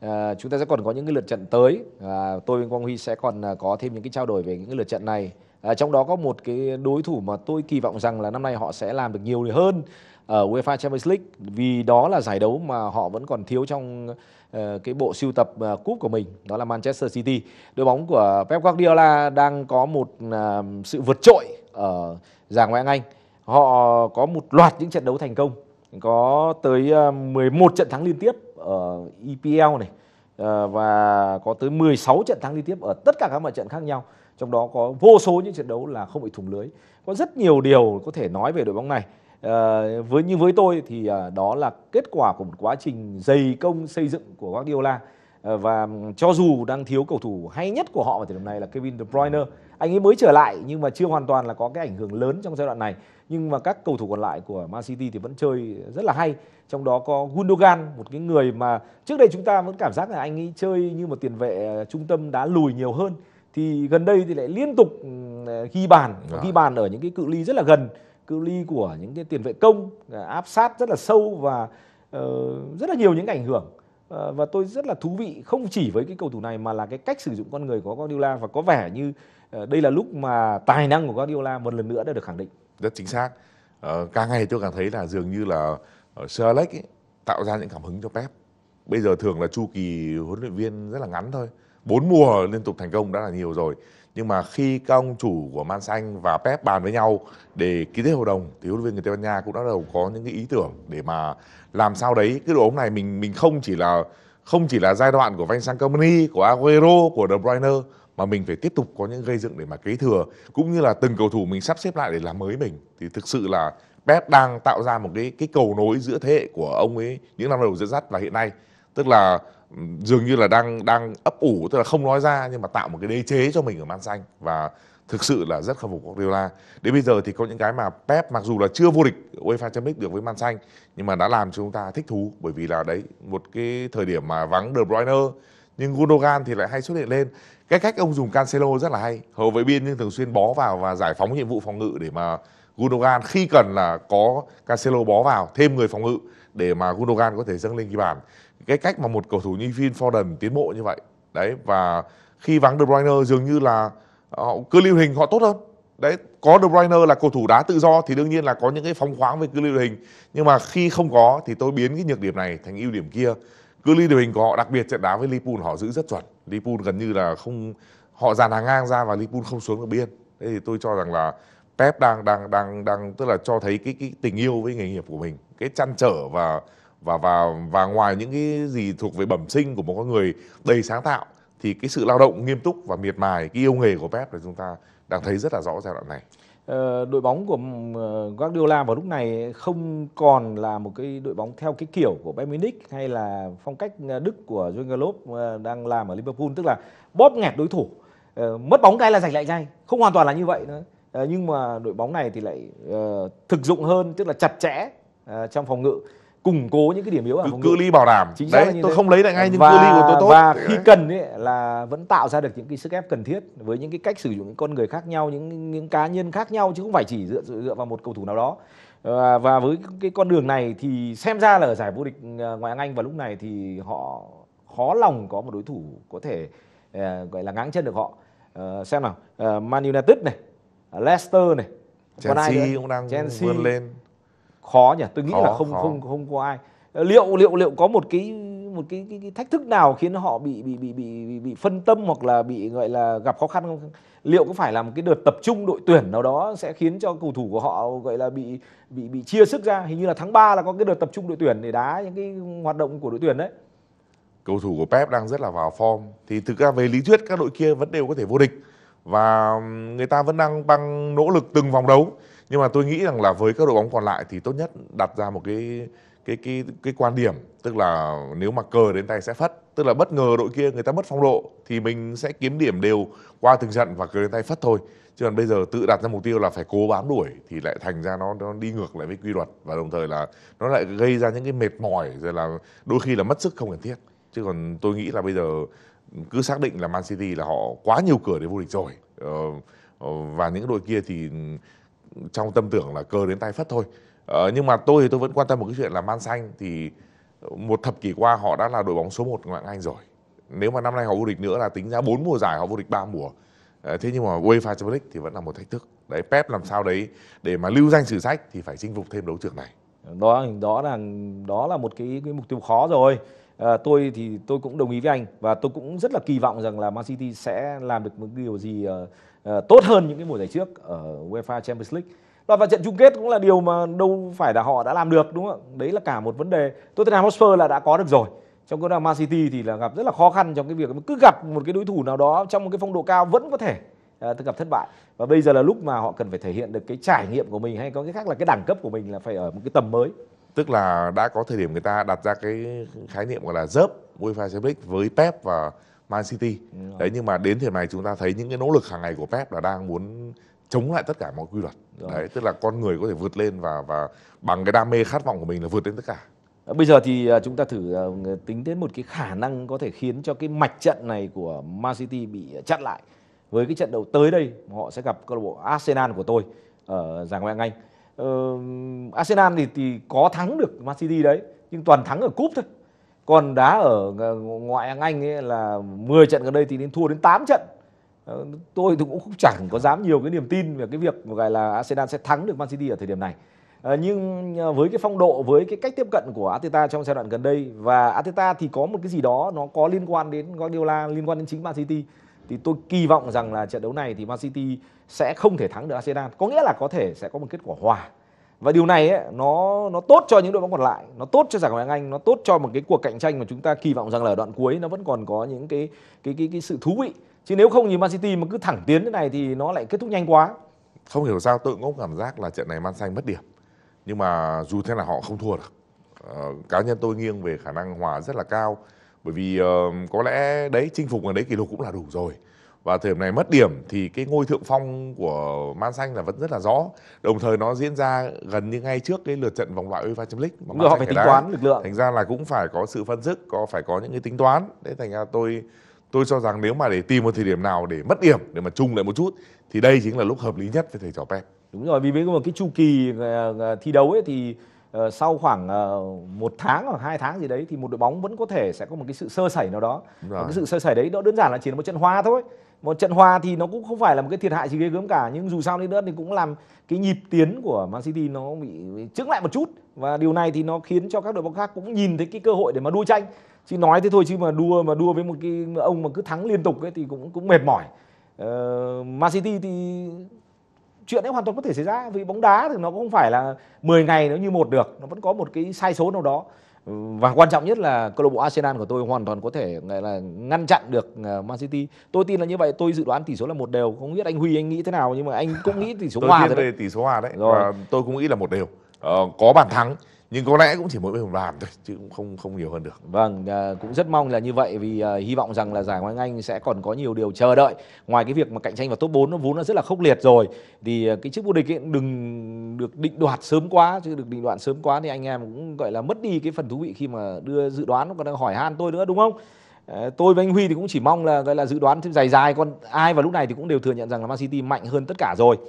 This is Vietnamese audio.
Ờ, chúng ta sẽ còn có những cái lượt trận tới à, tôi với Quang Huy sẽ còn à, có thêm những cái trao đổi về những cái lượt trận này à, trong đó có một cái đối thủ mà tôi kỳ vọng rằng là năm nay họ sẽ làm được nhiều hơn ở UEFA Champions League vì đó là giải đấu mà họ vẫn còn thiếu trong ờ, cái bộ siêu tập cúp của mình đó là Manchester City đội bóng của Pep Guardiola đang có một à, sự vượt trội ở giải ngoại hạng Anh họ có một loạt những trận đấu thành công có tới 11 trận thắng liên tiếp ở EPL này ờ, và có tới 16 trận thắng liên tiếp ở tất cả các mặt trận khác nhau trong đó có vô số những trận đấu là không bị thủng lưới có rất nhiều điều có thể nói về đội bóng này ờ, với như với tôi thì ờ, đó là kết quả của một quá trình dày công xây dựng của Guardiola Ờ, và cho dù đang thiếu cầu thủ hay nhất của họ vào thời điểm này là Kevin De Bruyne anh ấy mới trở lại nhưng mà chưa hoàn toàn là có cái ảnh hưởng lớn trong giai đoạn này nhưng mà các cầu thủ còn lại của Man City thì vẫn chơi rất là hay trong đó có Gundogan một cái người mà trước đây chúng ta vẫn cảm giác là anh ấy chơi như một tiền vệ ờ, trung tâm đá lùi nhiều hơn thì gần đây thì lại liên tục ừ, ờ, ghi bàn dạ. ghi bàn ở những cái cự ly rất là gần cự ly của những cái tiền vệ công áp sát rất là sâu và uh, rất là nhiều những ảnh hưởng Ờ, và tôi rất là thú vị không chỉ với cái cầu thủ này mà là cái cách sử dụng con người của Guardiola và có vẻ như ờ, đây là lúc mà tài năng của Guardiola một lần nữa đã được khẳng định. Rất chính xác. Ờ, càng ngày tôi càng thấy là dường như là Sir Alex ấy, tạo ra những cảm hứng cho Pep. Bây giờ thường là chu kỳ huấn luyện viên rất là ngắn thôi. Bốn mùa liên tục thành công đã là nhiều rồi nhưng mà khi các ông chủ của Man Xanh và Pep bàn với nhau để ký kết hợp đồng thì huấn luyện viên người Tây Ban Nha cũng đã đầu có những cái ý tưởng để mà làm sao đấy cái đội bóng này mình mình không chỉ là không chỉ là giai đoạn của Van Company, của Aguero, của De Bruyne mà mình phải tiếp tục có những gây dựng để mà kế thừa cũng như là từng cầu thủ mình sắp xếp lại để làm mới mình thì thực sự là Pep đang tạo ra một cái cái cầu nối giữa thế hệ của ông ấy những năm đầu dẫn dắt và hiện nay tức là dường như là đang đang ấp ủ tức là không nói ra nhưng mà tạo một cái đế chế cho mình ở Man Xanh và thực sự là rất khâm phục Guardiola. Đến bây giờ thì có những cái mà Pep mặc dù là chưa vô địch UEFA Champions League được với Man Xanh nhưng mà đã làm cho chúng ta thích thú bởi vì là đấy một cái thời điểm mà vắng De Bruyne nhưng Gundogan thì lại hay xuất hiện lên. Cái cách ông dùng Cancelo rất là hay. Hầu với biên nhưng thường xuyên bó vào và giải phóng nhiệm vụ phòng ngự để mà Gundogan khi cần là có Cancelo bó vào thêm người phòng ngự để mà Gundogan có thể dâng lên ghi bàn cái cách mà một cầu thủ như Phil Foden tiến bộ như vậy đấy và khi vắng De Bruyne dường như là ờ, họ cứ lưu hình họ tốt hơn đấy có De Bruyne là cầu thủ đá tự do thì đương nhiên là có những cái phóng khoáng về cự ly đội hình nhưng mà khi không có thì tôi biến cái nhược điểm này thành ưu điểm kia cự ly đội hình của họ đặc biệt trận đá với Liverpool họ giữ rất chuẩn Liverpool gần như là không họ dàn hàng ngang ra và Liverpool không xuống được biên thế thì tôi cho rằng là Pep đang đang đang đang tức là cho thấy cái cái tình yêu với nghề nghiệp của mình cái chăn trở và và và và ngoài những cái gì thuộc về bẩm sinh của một con người đầy sáng tạo thì cái sự lao động nghiêm túc và miệt mài cái yêu nghề của Pep là chúng ta đang thấy rất là rõ giai đoạn này ờ, đội bóng của ờ, Guardiola vào lúc này không còn là một cái đội bóng theo cái kiểu của Bayern Munich hay là phong cách ờ, Đức của Jurgen Klopp đang làm ở Liverpool tức là bóp nghẹt đối thủ mất bóng cái là giành lại ngay không hoàn toàn là như vậy nữa nhưng mà đội bóng này thì lại thực dụng hơn tức là chặt chẽ trong phòng ngự củng cố những cái điểm yếu ở phòng cự ly bảo đảm chính đấy tôi thế. không lấy lại ngay nhưng cự ly của tôi tốt và khi cần ấy là vẫn tạo ra được những cái sức ép cần thiết với những cái cách sử dụng những con người khác nhau những những cá nhân khác nhau chứ không phải chỉ dựa dựa vào một cầu thủ nào đó à, và với cái con đường này thì xem ra là ở giải vô địch ờ, ngoại hạng Anh vào lúc này thì họ khó lòng có một đối thủ có thể à, gọi là ngáng chân được họ à, xem nào à, Man United này Leicester này Chelsea cũng đang Chelsea, vươn lên khó nhỉ tôi nghĩ khó, là không khó. không không có ai ờ, liệu liệu liệu có một cái một cái, cái, cái thách thức nào khiến họ bị bị bị bị bị phân tâm hoặc là bị gọi là gặp khó khăn không liệu có phải là một cái đợt tập trung đội tuyển nào đó sẽ khiến cho cầu thủ của họ gọi là bị bị bị chia sức ra hình như là tháng 3 là có cái đợt tập trung đội tuyển để đá những cái hoạt động của đội tuyển đấy cầu thủ của Pep đang rất là vào form thì thực ra về lý thuyết các đội kia vẫn đều có thể vô địch và người ta vẫn đang băng nỗ lực từng vòng đấu nhưng mà tôi nghĩ rằng là với các đội bóng còn lại thì tốt nhất đặt ra một cái cái cái cái quan điểm tức là nếu mà cờ đến tay sẽ phất tức là bất ngờ đội kia người ta mất phong độ thì mình sẽ kiếm điểm đều qua từng trận và cờ đến tay phất thôi chứ còn bây giờ tự đặt ra mục tiêu là phải cố bám đuổi thì lại thành ra nó nó đi ngược lại với quy luật và đồng thời là nó lại gây ra những cái mệt mỏi rồi là đôi khi là mất sức không cần thiết chứ còn tôi nghĩ là bây giờ cứ xác định là Man City là họ quá nhiều cửa để vô địch rồi ờ, ờ, và những đội kia thì trong tâm tưởng là cờ đến tay phất thôi ờ, nhưng mà tôi thì tôi vẫn quan tâm một cái chuyện là man xanh thì một thập kỷ qua họ đã là đội bóng số 1 ngoại anh rồi nếu mà năm nay họ vô địch nữa là tính ra 4 mùa giải họ vô địch 3 mùa ờ, thế nhưng mà UEFA Champions League thì vẫn là một thách thức đấy Pep làm sao đấy để mà lưu danh sử sách thì phải chinh phục thêm đấu trường này đó đó là đó là một cái, cái mục tiêu khó rồi Ờ, tôi thì tôi cũng đồng ý với anh và tôi cũng rất là kỳ vọng rằng là Man City sẽ làm được một điều gì ờ, ờ, tốt hơn những cái mùa giải trước ở UEFA Champions League lọt vào trận chung kết cũng là điều mà đâu phải là họ đã làm được đúng không đấy là cả một vấn đề Tottenham Hotspur là đã có được rồi trong cái Man City thì là gặp rất là khó khăn trong cái việc cứ gặp một cái đối thủ nào đó trong một cái phong độ cao vẫn có thể uh, gặp thất bại và bây giờ là lúc mà họ cần phải thể hiện được cái trải nghiệm của mình hay có cái khác là cái đẳng cấp của mình là phải ở một cái tầm mới tức là đã có thời điểm người ta đặt ra cái khái niệm gọi là dớp UEFA Champions League với Pep và Man City đấy nhưng mà đến thời này chúng ta thấy những cái nỗ lực hàng ngày của Pep là đang muốn chống lại tất cả mọi quy luật rồi. đấy tức là con người có thể vượt lên và và bằng cái đam mê khát vọng của mình là vượt lên tất cả à, bây giờ thì à, chúng ta thử à, tính đến một cái khả năng có thể khiến cho cái mạch trận này của Man City bị chặn lại với cái trận đấu tới đây họ sẽ gặp câu lạc bộ Arsenal của tôi ở giải ngoại hạng Anh uh, Arsenal thì thì có thắng được Man City đấy nhưng toàn thắng ở cúp thôi còn đá ở ngoại hạng Anh ấy là 10 trận gần đây thì đến thua đến 8 trận ờ, tôi thì cũng chẳng có dám nhiều cái niềm tin về cái việc gọi là Arsenal sẽ thắng được Man City ở thời điểm này ờ, nhưng với cái phong độ với cái cách tiếp cận của Arteta trong giai đoạn gần đây và Arteta thì có một cái gì đó nó có liên quan đến Guardiola liên quan đến chính Man City thì tôi kỳ vọng rằng là trận đấu này thì Man City sẽ không thể thắng được Arsenal có nghĩa là có thể sẽ có một kết quả hòa và điều này ấy, nó nó tốt cho những đội bóng còn lại nó tốt cho giải ngoại hạng anh nó tốt cho một cái cuộc cạnh tranh mà chúng ta kỳ vọng rằng là ở đoạn cuối nó vẫn còn có những cái cái cái, cái sự thú vị chứ nếu không thì man city mà cứ thẳng tiến thế này thì nó lại kết thúc nhanh quá không hiểu sao tự ngốc cảm giác là trận này man xanh mất điểm nhưng mà dù thế là họ không thua được ờ, cá nhân tôi nghiêng về khả năng hòa rất là cao bởi vì uh, có lẽ đấy chinh phục ở đấy kỷ lục cũng là đủ rồi và thời điểm này mất điểm thì cái ngôi thượng phong của Man Xanh là vẫn rất là rõ đồng thời nó diễn ra gần như ngay trước cái lượt trận vòng loại UEFA Champions League mà Man họ phải tính đá. toán lực lượng thành ra là cũng phải có sự phân sức có phải có những cái tính toán đấy thành ra tôi tôi cho rằng nếu mà để tìm một thời điểm nào để mất điểm để mà chung lại một chút thì đây chính là lúc hợp lý nhất với thầy trò Pep đúng rồi vì với một cái chu kỳ ờ, ờ, thi đấu ấy thì Ờ, sau khoảng ờ, một tháng hoặc hai tháng gì đấy thì một đội bóng vẫn có thể sẽ có một cái sự sơ sẩy nào đó rồi. cái sự sơ sẩy đấy đó đơn giản là chỉ là một trận hòa thôi một trận hòa thì nó cũng không phải là một cái thiệt hại gì ghê gớm cả nhưng dù sao đi nữa thì cũng làm cái nhịp tiến của Man City nó bị chững lại một chút và điều này thì nó khiến cho các đội bóng khác cũng nhìn thấy cái cơ hội để mà đua tranh chỉ nói thế thôi chứ mà đua mà đua với một cái ông mà cứ thắng liên tục ấy thì cũng cũng mệt mỏi uh, Man City thì chuyện ấy hoàn toàn có thể xảy ra vì bóng đá thì nó cũng không phải là 10 ngày nó như một được nó vẫn có một cái sai số nào đó và quan trọng nhất là câu lạc bộ Arsenal của tôi hoàn toàn có thể là ngăn chặn được ờ, Man City. Tôi tin là như vậy, tôi dự đoán tỷ số là một đều. Không biết anh Huy anh nghĩ thế nào nhưng mà anh cũng nghĩ tỷ số tôi hòa rồi đấy. Tỷ số hòa đấy. Rồi. Và tôi cũng nghĩ là một đều. Ờ, có bàn thắng nhưng có lẽ cũng chỉ mỗi một bàn thôi chứ cũng không không nhiều hơn được. Vâng, à, cũng rất mong là như vậy vì à, hy vọng rằng là giải Ngoại Anh sẽ còn có nhiều điều chờ đợi. Ngoài cái việc mà cạnh tranh vào top 4 nó vốn nó rất là khốc liệt rồi thì à, cái chức vô địch ấy đừng được định đoạt sớm quá chứ được định đoạt sớm quá thì anh em cũng gọi là mất đi cái phần thú vị khi mà đưa dự đoán còn đang hỏi han tôi nữa đúng không? À, tôi với anh Huy thì cũng chỉ mong là gọi là dự đoán thêm dài dài còn ai vào lúc này thì cũng đều thừa nhận rằng là Man City mạnh hơn tất cả rồi